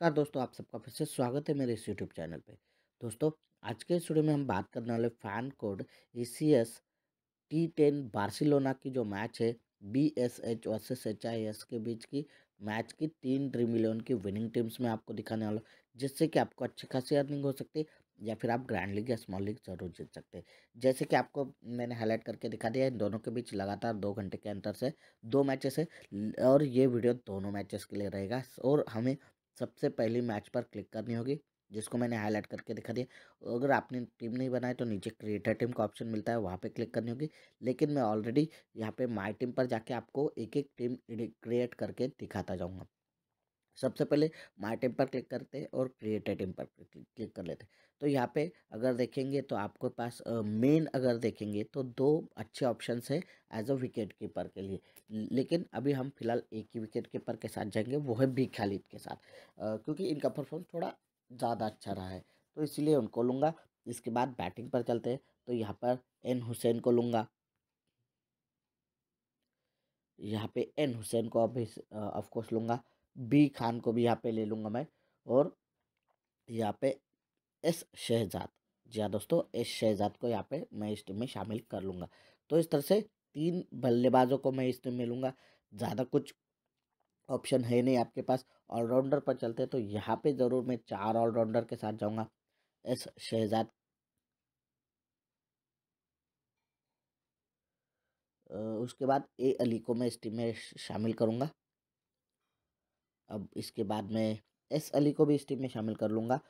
नमस्कार दोस्तों आप सबका फिर से स्वागत है मेरे इस यूट्यूब चैनल पे दोस्तों आज के स्टूडियो में हम बात करने वाले fan code E C S T ten Barcelona की जो मैच है B S H versus H I S के बीच की मैच की तीन ड्रीम इलेवन की विनिंग टीम्स में आपको दिखाने वाला जिससे कि आपको अच्छी खासी अर्निंग हो सकती है या फिर आप ग्रैंड लीग या स्मॉल लीग जरूर जीत सकते हैं जैसे कि आपको मैंने हाईलाइट करके दिखा दिया इन दोनों के बीच लगातार दो घंटे के अंतर से दो मैचेस है और ये वीडियो दोनों मैचेस के लिए रहेगा और हमें सबसे पहले मैच पर क्लिक करनी होगी जिसको मैंने हाईलाइट करके दिखा दिया अगर आपने टीम नहीं बनाई तो नीचे क्रिएटर टीम का ऑप्शन मिलता है वहाँ पे क्लिक करनी होगी लेकिन मैं ऑलरेडी यहाँ पे माय टीम पर जाके आपको एक एक टीम क्रिएट करके दिखाता जाऊँगा सबसे पहले माय टीम पर क्लिक करते हैं और क्रिएटर टीम पर क्लिक कर लेते हैं तो यहाँ पे अगर देखेंगे तो आपके पास मेन अगर देखेंगे तो दो अच्छे ऑप्शन है एज अ विकेट कीपर के लिए लेकिन अभी हम फिलहाल एक ही विकेट कीपर के साथ जाएंगे वो है बी खालिद के साथ आ, क्योंकि इनका परफॉर्म थोड़ा ज़्यादा अच्छा रहा है तो इसलिए उनको लूँगा इसके बाद बैटिंग पर चलते हैं तो यहाँ पर एन हुसैन को लूँगा यहाँ पे एन हुसैन को अभी ऑफकोर्स लूँगा बी खान को भी यहाँ पे ले लूँगा मैं और यहाँ पे एस शहजाद जी हाँ दोस्तों एस शहजाद को यहाँ पे मैं इस टीम में शामिल कर लूँगा तो इस तरह से तीन बल्लेबाजों को मैं इस टीम में लूँगा ज़्यादा कुछ ऑप्शन है नहीं आपके पास ऑलराउंडर पर चलते हैं तो यहाँ पे ज़रूर मैं चार ऑलराउंडर के साथ जाऊँगा एस शहजाद उसके बाद ए अली को मैं इस टीम में शामिल करूँगा अब इसके बाद मैं एस अली को भी इस टीम में शामिल कर लूँगा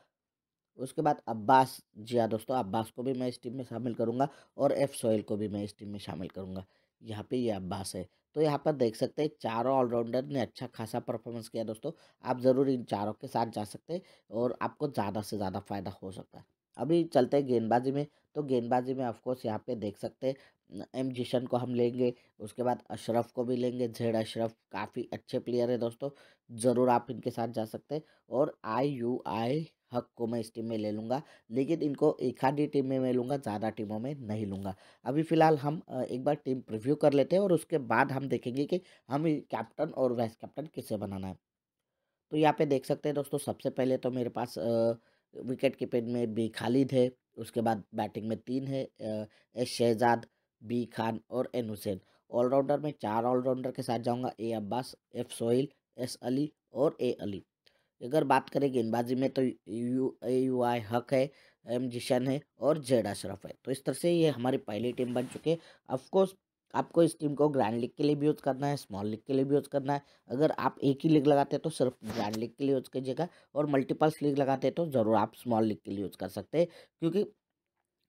उसके बाद अब्बास जी हाँ दोस्तों अब्बास को भी मैं इस टीम में शामिल करूँगा और एफ सोहेल को भी मैं इस टीम में शामिल करूँगा यहाँ पे ये अब्बास है तो यहाँ पर देख सकते हैं चारों ऑलराउंडर ने अच्छा खासा परफॉर्मेंस किया दोस्तों आप ज़रूर इन चारों के साथ जा सकते हैं और आपको ज़्यादा से ज़्यादा फ़ायदा हो सकता है अभी चलते हैं गेंदबाजी में तो गेंदबाजी में ऑफकोर्स यहाँ पे देख सकते हैं एम जिशन को हम लेंगे उसके बाद अशरफ को भी लेंगे जेड अशरफ काफ़ी अच्छे प्लेयर है दोस्तों ज़रूर आप इनके साथ जा सकते हैं और आई यू आई हक को मैं इस टीम में ले लूँगा लेकिन इनको एक आधी टीम में मैं लूँगा ज़्यादा टीमों में नहीं लूँगा अभी फ़िलहाल हम एक बार टीम प्रिव्यू कर लेते हैं और उसके बाद हम देखेंगे कि हम कैप्टन और वाइस कैप्टन किसे बनाना है तो यहाँ पे देख सकते हैं दोस्तों सबसे पहले तो मेरे पास विकेट कीपिंग में बी खालिद है उसके बाद बैटिंग में तीन है एस शहजाद बी खान और एन हुसैन ऑलराउंडर में चार ऑलराउंडर के साथ जाऊँगा A Abbas F Sohail S Ali और ए अली अगर बात करें गेंदबाजी में तो यू ए यू आई हक है एम जिशन है और जेड अशरफ है तो इस तरह से ये हमारी पहली टीम बन चुकी है ऑफकोर्स आपको इस टीम को ग्रैंड लीग के लिए भी यूज़ करना है स्मॉल लीग के लिए भी यूज़ करना है अगर आप एक ही लीग लगाते हैं तो सिर्फ ग्रैंड लीग के लिए यूज़ कीजिएगा और मल्टीपल्स लीग लगाते हैं तो ज़रूर आप स्मॉल लीग के लिए यूज़ कर सकते हैं क्योंकि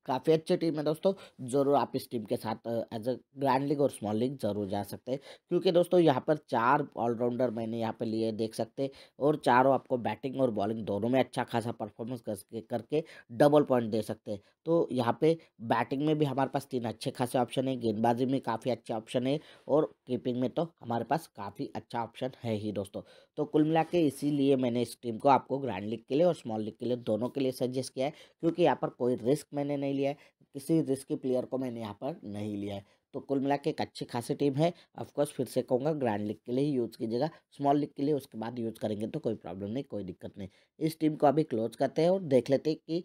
काफ़ी अच्छी टीम है दोस्तों ज़रूर आप इस टीम के साथ एज अ ग्रैंड लीग और स्मॉल लीग ज़रूर जा सकते हैं क्योंकि दोस्तों यहाँ पर चार ऑलराउंडर मैंने यहाँ पर लिए देख सकते और चारों आपको बैटिंग और बॉलिंग दोनों में अच्छा खासा परफॉर्मेंस करके करके डबल पॉइंट दे सकते हैं तो यहाँ पे बैटिंग में भी हमारे पास तीन अच्छे खासे ऑप्शन है गेंदबाजी में काफ़ी अच्छे ऑप्शन है और कीपिंग में तो हमारे पास काफ़ी अच्छा ऑप्शन है ही दोस्तों तो कुल मिला के इसीलिए मैंने इस टीम को आपको ग्रैंड लीग के लिए और स्मॉल लीग के लिए दोनों के लिए सजेस्ट किया है क्योंकि यहाँ पर कोई रिस्क मैंने नहीं लिया है किसी रिस्की प्लेयर को मैंने यहाँ पर नहीं लिया है तो कुल मिला के एक अच्छी खासी टीम है ऑफकोर्स फिर से कहूँगा ग्रैंड लीग के लिए ही यूज़ कीजिएगा स्मॉल लीग के लिए उसके बाद यूज़ करेंगे तो कोई प्रॉब्लम नहीं कोई दिक्कत नहीं इस टीम को अभी क्लोज करते हैं और देख लेते हैं कि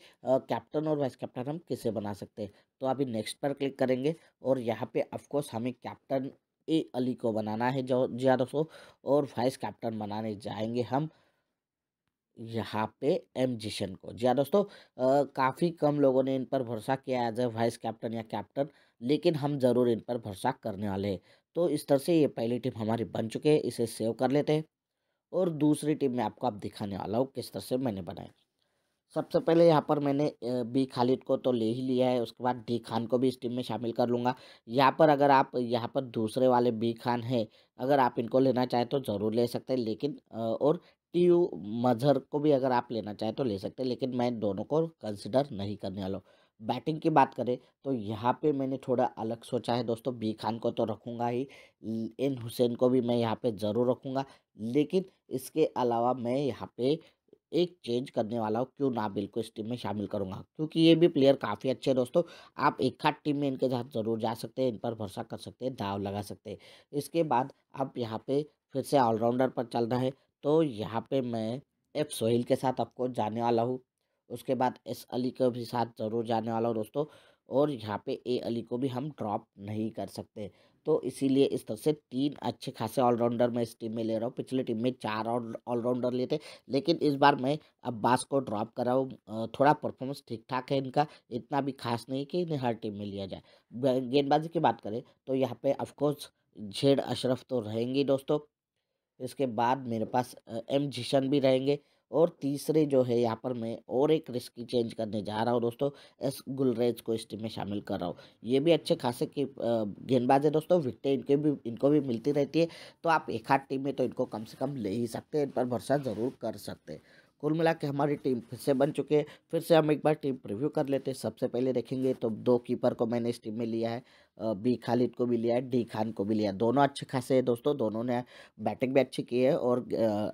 कैप्टन और वाइस कैप्टन हम किसे बना सकते हैं तो अभी नेक्स्ट पर क्लिक करेंगे और यहाँ पे ऑफकोर्स हमें कैप्टन ए अली को बनाना है जो जी और वाइस कैप्टन बनाने जाएंगे हम यहाँ पे एम जिशन को जी हाँ दोस्तों काफ़ी कम लोगों ने इन पर भरोसा किया एज ए वाइस कैप्टन या कैप्टन लेकिन हम ज़रूर इन पर भरोसा करने वाले हैं तो इस तरह से ये पहली टीम हमारी बन चुकी है इसे सेव कर लेते हैं और दूसरी टीम में आपको आप दिखाने वाला हूँ किस तरह से मैंने बनाया सबसे पहले यहाँ पर मैंने बी खालिद को तो ले ही लिया है उसके बाद डी खान को भी इस टीम में शामिल कर लूँगा यहाँ पर अगर आप यहाँ पर दूसरे वाले बी खान हैं अगर आप इनको लेना चाहें तो ज़रूर ले सकते हैं लेकिन और टी यू मजहर को भी अगर आप लेना चाहें तो ले सकते हैं लेकिन मैं दोनों को कंसिडर नहीं करने वाला हूँ बैटिंग की बात करें तो यहाँ पे मैंने थोड़ा अलग सोचा है दोस्तों बी खान को तो रखूँगा ही एन हुसैन को भी मैं यहाँ पे ज़रूर रखूँगा लेकिन इसके अलावा मैं यहाँ पे एक चेंज करने वाला हूँ क्यों ना बिल्कुल इस टीम में शामिल करूँगा क्योंकि ये भी प्लेयर काफ़ी अच्छे हैं दोस्तों आप एक खाद टीम में इनके साथ ज़रूर जा सकते हैं इन पर भरोसा कर सकते हैं दाव लगा सकते हैं इसके बाद आप यहाँ पर फिर से ऑलराउंडर पर चल रहे है तो यहाँ पे मैं एफ सोहेल के साथ आपको जाने वाला हूँ उसके बाद एस अली के भी साथ ज़रूर जाने वाला हूँ दोस्तों और यहाँ पे ए अली को भी हम ड्रॉप नहीं कर सकते तो इसीलिए इस तरह से तीन अच्छे खासे ऑलराउंडर मैं इस टीम में ले रहा हूँ पिछले टीम में चार ऑलराउंडर लिए थे लेकिन इस बार मैं अब्बास को ड्रॉप कर रहा हूँ थोड़ा परफॉर्मेंस ठीक ठाक है इनका इतना भी खास नहीं कि इन्हें हर टीम में लिया जाए गेंदबाजी की बात करें तो यहाँ पर अफकोर्स झेड अशरफ तो रहेंगी दोस्तों इसके बाद मेरे पास एम जिशन भी रहेंगे और तीसरे जो है यहाँ पर मैं और एक रिस्की चेंज करने जा रहा हूँ दोस्तों एस गुलरेज को इस टीम में शामिल कर रहा हूँ ये भी अच्छे खासे की गेंदबाज है दोस्तों विकटें इनके भी इनको भी मिलती रहती है तो आप एक आध टीम में तो इनको कम से कम ले ही सकते हैं इन पर भरोसा ज़रूर कर सकते हैं कुल मिला के हमारी टीम फिर से बन चुके हैं फिर से हम एक बार टीम प्रिव्यू कर लेते हैं सबसे पहले देखेंगे तो दो कीपर को मैंने इस टीम में लिया है बी खालिद को भी लिया है डी खान को भी लिया दोनों अच्छे खासे हैं दोस्तों दोनों ने बैटिंग भी अच्छी की है और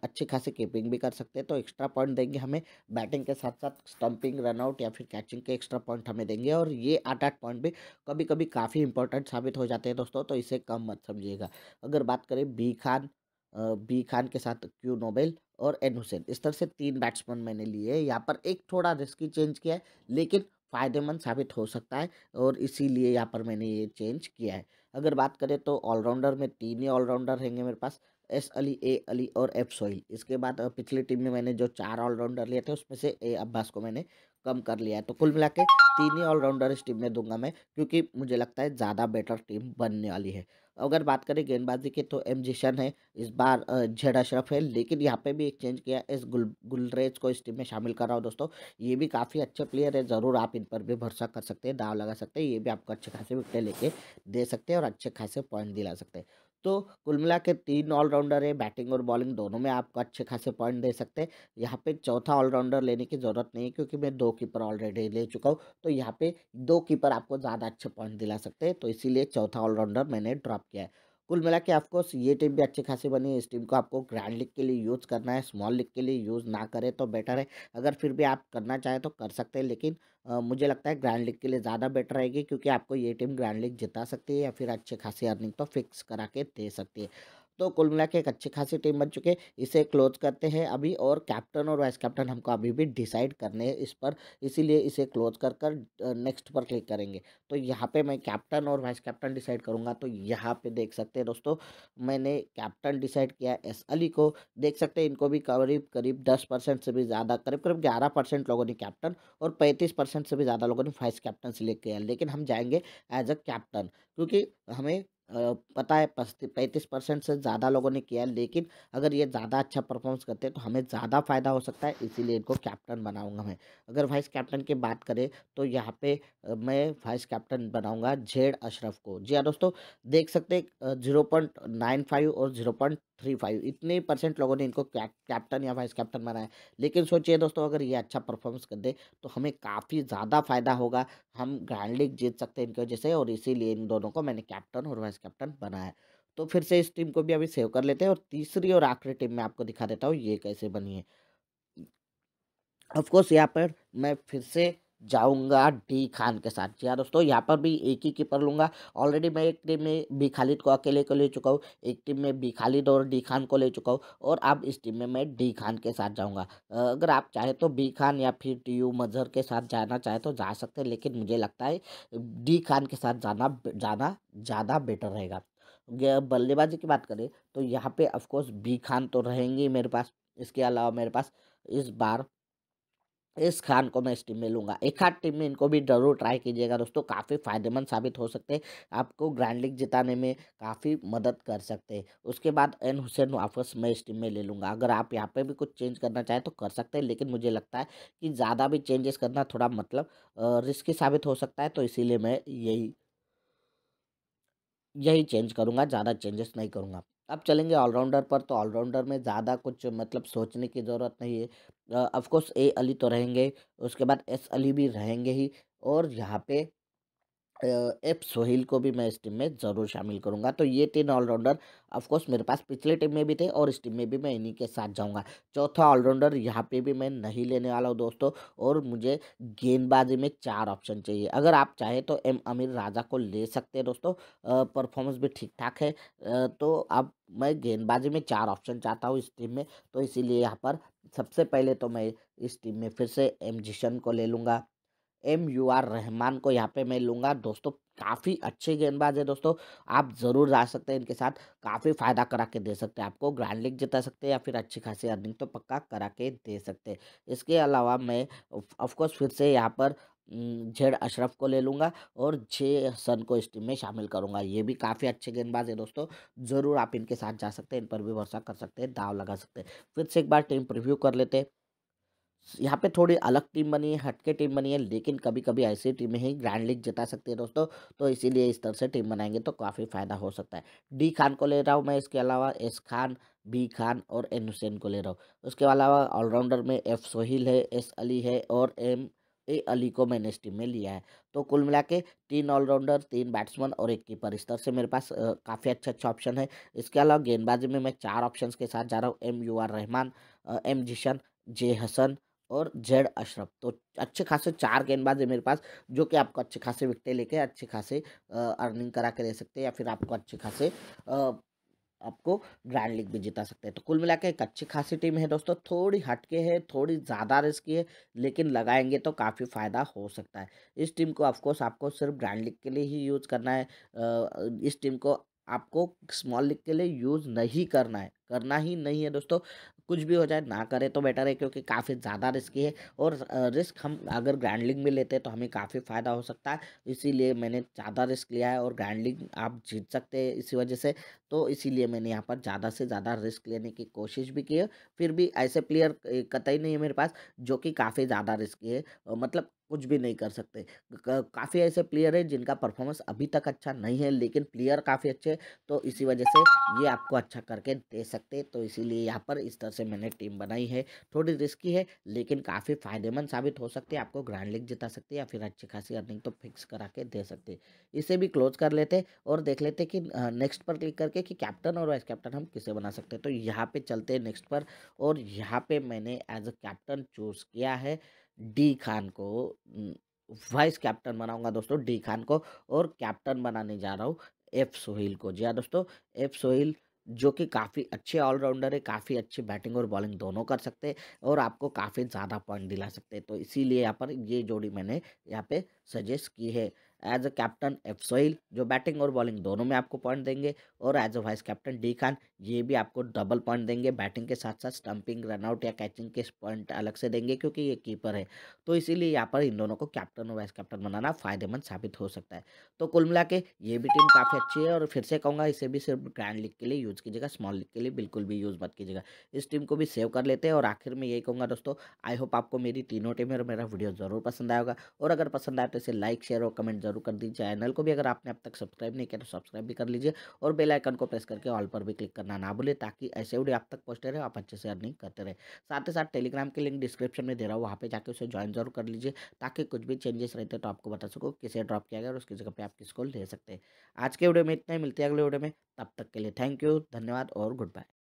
अच्छे खासे कीपिंग भी कर सकते हैं तो एक्स्ट्रा पॉइंट देंगे हमें बैटिंग के साथ साथ स्टंपिंग रनआउट या फिर कैचिंग के एक्स्ट्रा पॉइंट हमें देंगे और ये आठ आठ पॉइंट भी कभी कभी काफ़ी इंपॉर्टेंट साबित हो जाते हैं दोस्तों तो इसे कम मत समझिएगा अगर बात करें बी खान बी खान के साथ क्यू नोबेल और एन हुसैन इस तरह से तीन बैट्समैन मैंने लिए हैं यहाँ पर एक थोड़ा रिस्की चेंज किया है लेकिन फ़ायदेमंद साबित हो सकता है और इसीलिए यहाँ पर मैंने ये चेंज किया है अगर बात करें तो ऑलराउंडर में तीन ही ऑलराउंडर रहेंगे मेरे पास एस अली ए अली और एफ सोहिल इसके बाद पिछली टीम में मैंने जो चार ऑलराउंडर लिए थे उसमें से ए अब्बास को मैंने कम कर लिया है तो कुल मिला के तीन ही ऑलराउंडर इस टीम में दूंगा मैं क्योंकि मुझे लगता है ज़्यादा बेटर टीम बनने वाली है अगर बात करें गेंदबाजी की तो एम जिशन है इस बार जेड अशरफ है लेकिन यहाँ पे भी एक चेंज किया इस गुल गुलरेज को इस टीम में शामिल कर रहा हूँ दोस्तों ये भी काफ़ी अच्छे प्लेयर है ज़रूर आप इन पर भी भरोसा कर सकते हैं दाव लगा सकते हैं ये भी आपको अच्छे खासे विकटें लेके दे सकते हैं और अच्छे खासे पॉइंट दिला सकते हैं तो कुल मिला के तीन ऑलराउंडर है बैटिंग और बॉलिंग दोनों में आपको अच्छे खासे पॉइंट दे सकते हैं यहाँ पे चौथा ऑलराउंडर लेने की ज़रूरत नहीं है क्योंकि मैं दो कीपर ऑलरेडी ले चुका हूँ तो यहाँ पे दो कीपर आपको ज़्यादा अच्छे पॉइंट दिला सकते हैं तो इसीलिए चौथा ऑलराउंडर मैंने ड्रॉप किया है कुल मिला के ऑफकोर्स ये टीम भी अच्छी खासी बनी है इस टीम को आपको ग्रैंड लीग के लिए यूज़ करना है स्मॉल लीग के लिए यूज़ ना करें तो बेटर है अगर फिर भी आप करना चाहें तो कर सकते हैं लेकिन आ, मुझे लगता है ग्रैंड लीग के लिए ज़्यादा बेटर रहेगी क्योंकि आपको ये टीम ग्रैंड लीग जिता सकती है या फिर अच्छी खासी अर्निंग तो फिक्स करा के दे सकती है तो कुल मिला के एक अच्छी खासी टीम बन चुके इसे क्लोज करते हैं अभी और कैप्टन और वाइस कैप्टन हमको अभी भी डिसाइड करने हैं इस पर इसीलिए इसे क्लोज कर कर नेक्स्ट पर क्लिक करेंगे तो यहाँ पे मैं कैप्टन और वाइस कैप्टन डिसाइड करूँगा तो यहाँ पे देख सकते हैं दोस्तों मैंने कैप्टन डिसाइड किया एस अली को देख सकते हैं इनको भी करीब करीब दस परसेंट से भी ज़्यादा करीब करीब ग्यारह परसेंट लोगों ने कैप्टन और पैंतीस परसेंट से भी ज़्यादा लोगों ने वाइस कैप्टन सिलेक्ट किया लेकिन हम जाएंगे एज अ कैप्टन क्योंकि हमें पता है पैंतीस परसेंट से ज़्यादा लोगों ने किया है लेकिन अगर ये ज़्यादा अच्छा परफॉर्मेंस करते हैं तो हमें ज़्यादा फ़ायदा हो सकता है इसीलिए इनको कैप्टन बनाऊंगा मैं अगर वाइस कैप्टन की बात करें तो यहाँ पे मैं वाइस कैप्टन बनाऊंगा जेड अशरफ को जी हाँ दोस्तों देख सकते हैं जीरो पॉइंट नाइन फाइव और जीरो पॉइंट थ्री फाइव इतने परसेंट लोगों ने इनको कैप्टन या वाइस कैप्टन बनाया लेकिन सोचिए दोस्तों अगर ये अच्छा परफॉर्मेंस कर दे तो हमें काफ़ी ज़्यादा फायदा होगा हम ग्रैंड लीग जीत सकते हैं इनकी वजह से और इसीलिए इन दोनों को मैंने कैप्टन और वाइस कैप्टन बनाया तो फिर से इस टीम को भी अभी सेव कर लेते हैं और तीसरी और आखिरी टीम में आपको दिखा देता हूँ ये कैसे बनी है ऑफकोर्स यहाँ पर मैं फिर से जाऊंगा डी खान के साथ जी हाँ दोस्तों यहाँ पर भी एक ही कीपर लूँगा ऑलरेडी मैं एक टीम में बी खालिद को अकेले को ले चुका हूँ एक टीम में बी खालिद और डी खान को ले चुका हूँ और अब इस टीम में मैं डी खान के साथ जाऊँगा अगर आप चाहे तो बी खान या फिर टी यू मजहर के साथ जाना चाहे तो जा सकते हैं लेकिन मुझे लगता है डी खान के साथ जाना जाना ज़्यादा बेटर रहेगा बल्लेबाजी की बात करें तो यहाँ पर ऑफकोर्स बी खान तो रहेंगे मेरे पास इसके अलावा मेरे पास इस बार इस खान को मैं इस टीम में लूँगा एक आध टीम में इनको भी जरूर ट्राई कीजिएगा दोस्तों काफ़ी फायदेमंद साबित हो सकते हैं आपको ग्रैंड लीग जिताने में काफ़ी मदद कर सकते हैं उसके बाद एन हुसैन वापस मैं इस टीम में ले लूँगा अगर आप यहाँ पे भी कुछ चेंज करना चाहें तो कर सकते हैं लेकिन मुझे लगता है कि ज़्यादा भी चेंजेस करना थोड़ा मतलब रिस्की साबित हो सकता है तो इसीलिए मैं यही यही चेंज करूँगा ज़्यादा चेंजेस नहीं करूँगा अब चलेंगे ऑलराउंडर पर तो ऑलराउंडर में ज़्यादा कुछ मतलब सोचने की ज़रूरत नहीं है ऑफकोर्स ए अली तो रहेंगे उसके बाद एस अली भी रहेंगे ही और यहाँ पे एफ सोहिल को भी मैं इस टीम में ज़रूर शामिल करूंगा तो ये तीन ऑलराउंडर ऑफकोर्स मेरे पास पिछले टीम में भी थे और इस टीम में भी मैं इन्हीं के साथ जाऊंगा चौथा ऑलराउंडर यहाँ पे भी मैं नहीं लेने वाला हूँ दोस्तों और मुझे गेंदबाजी में चार ऑप्शन चाहिए अगर आप चाहें तो एम अमीर राजा को ले सकते हैं दोस्तों परफॉर्मेंस भी ठीक ठाक है तो अब मैं गेंदबाजी में चार ऑप्शन चाहता हूँ इस टीम में तो इसीलिए यहाँ पर सबसे पहले तो मैं इस टीम में फिर से एम जिशन को ले लूँगा एम यू आर रहमान को यहाँ पे मैं लूँगा दोस्तों काफ़ी अच्छे गेंदबाज है दोस्तों आप ज़रूर जा सकते हैं इनके साथ काफ़ी फ़ायदा करा के दे सकते हैं आपको ग्रैंड लीग जिता सकते हैं या फिर अच्छी खासी अर्निंग तो पक्का करा के दे सकते हैं इसके अलावा मैं ऑफकोर्स फिर से यहाँ पर जेड अशरफ को ले लूँगा और जे सन को इस टीम में शामिल करूँगा ये भी काफ़ी अच्छे गेंदबाज है दोस्तों ज़रूर आप इनके साथ जा सकते हैं इन पर भी भरोसा कर सकते हैं दाव लगा सकते हैं फिर से एक बार टीम प्रिव्यू कर लेते हैं यहाँ पे थोड़ी अलग टीम बनी है हटके टीम बनी है लेकिन कभी कभी ऐसी टीमें ही ग्रैंड लीग जिता सकती है दोस्तों तो इसीलिए इस तरह से टीम बनाएंगे तो काफ़ी फ़ायदा हो सकता है डी खान को ले रहा हूँ मैं इसके अलावा एस खान बी खान और एन हुसैन को ले रहा हूँ उसके अलावा ऑलराउंडर में एफ सोहिल है एस अली है और एम ए अली को मैंने इस टीम में लिया है तो कुल मिला के तीन ऑलराउंडर तीन बैट्समैन और एक कीपर इस तरह से मेरे पास काफ़ी अच्छा अच्छा ऑप्शन है इसके अलावा गेंदबाजी में मैं चार ऑप्शन के साथ जा रहा हूँ M U R Rahman M Zeeshan J Hasan और जेड अशरफ तो अच्छे खासे चार गेंदबाज है मेरे पास जो कि आपको अच्छे खासे विकटें लेके अच्छे खासे अर्निंग करा के ले सकते हैं या फिर आपको अच्छे खासे आपको ग्रैंड लीग भी जिता सकते हैं तो कुल मिला के एक अच्छी खासी टीम है दोस्तों थोड़ी हटके है थोड़ी ज़्यादा रिस्की है लेकिन लगाएंगे तो काफ़ी फ़ायदा हो सकता है इस टीम को ऑफकोर्स आपको सिर्फ ग्रैंड लीग के लिए ही यूज़ करना है इस टीम को आपको स्मॉल लीग के लिए यूज़ नहीं करना है करना ही नहीं है दोस्तों कुछ भी हो जाए ना करें तो बेटर है क्योंकि काफ़ी ज़्यादा रिस्की है और रिस्क हम अगर ग्रैंडलिंग में लेते हैं तो हमें काफ़ी फ़ायदा हो सकता है इसीलिए मैंने ज़्यादा रिस्क लिया है और ग्रैंडलिंग आप जीत सकते हैं इसी वजह से तो इसीलिए मैंने यहाँ पर ज़्यादा से ज़्यादा रिस्क लेने की कोशिश भी की है फिर भी ऐसे प्लेयर कतई नहीं है मेरे पास जो कि काफ़ी ज़्यादा रिस्की है मतलब कुछ भी नहीं कर सकते काफ़ी ऐसे प्लेयर हैं जिनका परफॉर्मेंस अभी तक अच्छा नहीं है लेकिन प्लेयर काफ़ी अच्छे तो इसी वजह से ये आपको अच्छा करके दे सकते तो इसीलिए यहाँ पर इस तरह से मैंने टीम बनाई है थोड़ी रिस्की है लेकिन काफ़ी फायदेमंद साबित हो सकती है आपको ग्रैंड लीग जिता सकती है या फिर अच्छी खासी अर्निंग तो फिक्स करा के दे सकते इसे भी क्लोज कर लेते और देख लेते कि नेक्स्ट पर क्लिक करके कि कैप्टन और वाइस कैप्टन हम किसे बना सकते हैं तो यहाँ पर चलते हैं नेक्स्ट पर और यहाँ पर मैंने एज अ कैप्टन चूज़ किया है डी खान को वाइस कैप्टन बनाऊंगा दोस्तों डी खान को और कैप्टन बनाने जा रहा हूँ एफ सोहेल को जी हाँ दोस्तों एफ सोहेल जो कि काफ़ी अच्छे ऑलराउंडर है काफ़ी अच्छी बैटिंग और बॉलिंग दोनों कर सकते हैं और आपको काफ़ी ज़्यादा पॉइंट दिला सकते हैं तो इसीलिए यहाँ पर ये जोड़ी मैंने यहाँ पे सजेस्ट की है as a captain F Sohail जो बैटिंग और बॉलिंग दोनों में आपको पॉइंट देंगे और as a vice captain D Khan ये भी आपको डबल पॉइंट देंगे बैटिंग के साथ साथ स्टंपिंग रनआउट या कैचिंग के पॉइंट अलग से देंगे क्योंकि ये कीपर है तो इसीलिए यहाँ पर इन दोनों को कैप्टन और वाइस कैप्टन बनाना फायदेमंद साबित हो सकता है तो कुल मिला के ये भी टीम काफ़ी अच्छी है और फिर से कहूँगा इसे भी सिर्फ ग्रैंड लीग के लिए यूज़ कीजिएगा स्मॉल लीग के लिए बिल्कुल भी यूज़ मत कीजिएगा इस टीम को भी सेव कर लेते हैं और आखिर में यही कहूँगा दोस्तों आई होप आपको मेरी तीनों टीमें और मेरा वीडियो ज़रूर पसंद आएगा और अगर पसंद आए तो इसे लाइक शेयर और कमेंट जरूर कर दीजिए चैनल को भी अगर आपने अब तक सब्सक्राइब नहीं किया तो सब्सक्राइब भी कर लीजिए और बेल आइकन को प्रेस करके ऑल पर भी क्लिक करना ना भूलें ताकि ऐसे वीडियो आप तक पहुँचते रहे आप अच्छे से अर्निंग करते रहे साथ ही साथ टेलीग्राम के लिंक डिस्क्रिप्शन में दे रहा हूँ वहाँ पर जाकर उसे ज्वाइन जरूर कर लीजिए ताकि कुछ भी चेंजेस रहते तो आपको बता सको किसे ड्रॉप किया गया और उसकी जगह पर आप किसको ले सकते हैं आज के वीडियो में इतना ही मिलते है अगले वीडियो में तब तक के लिए थैंक यू धन्यवाद और गुड बाय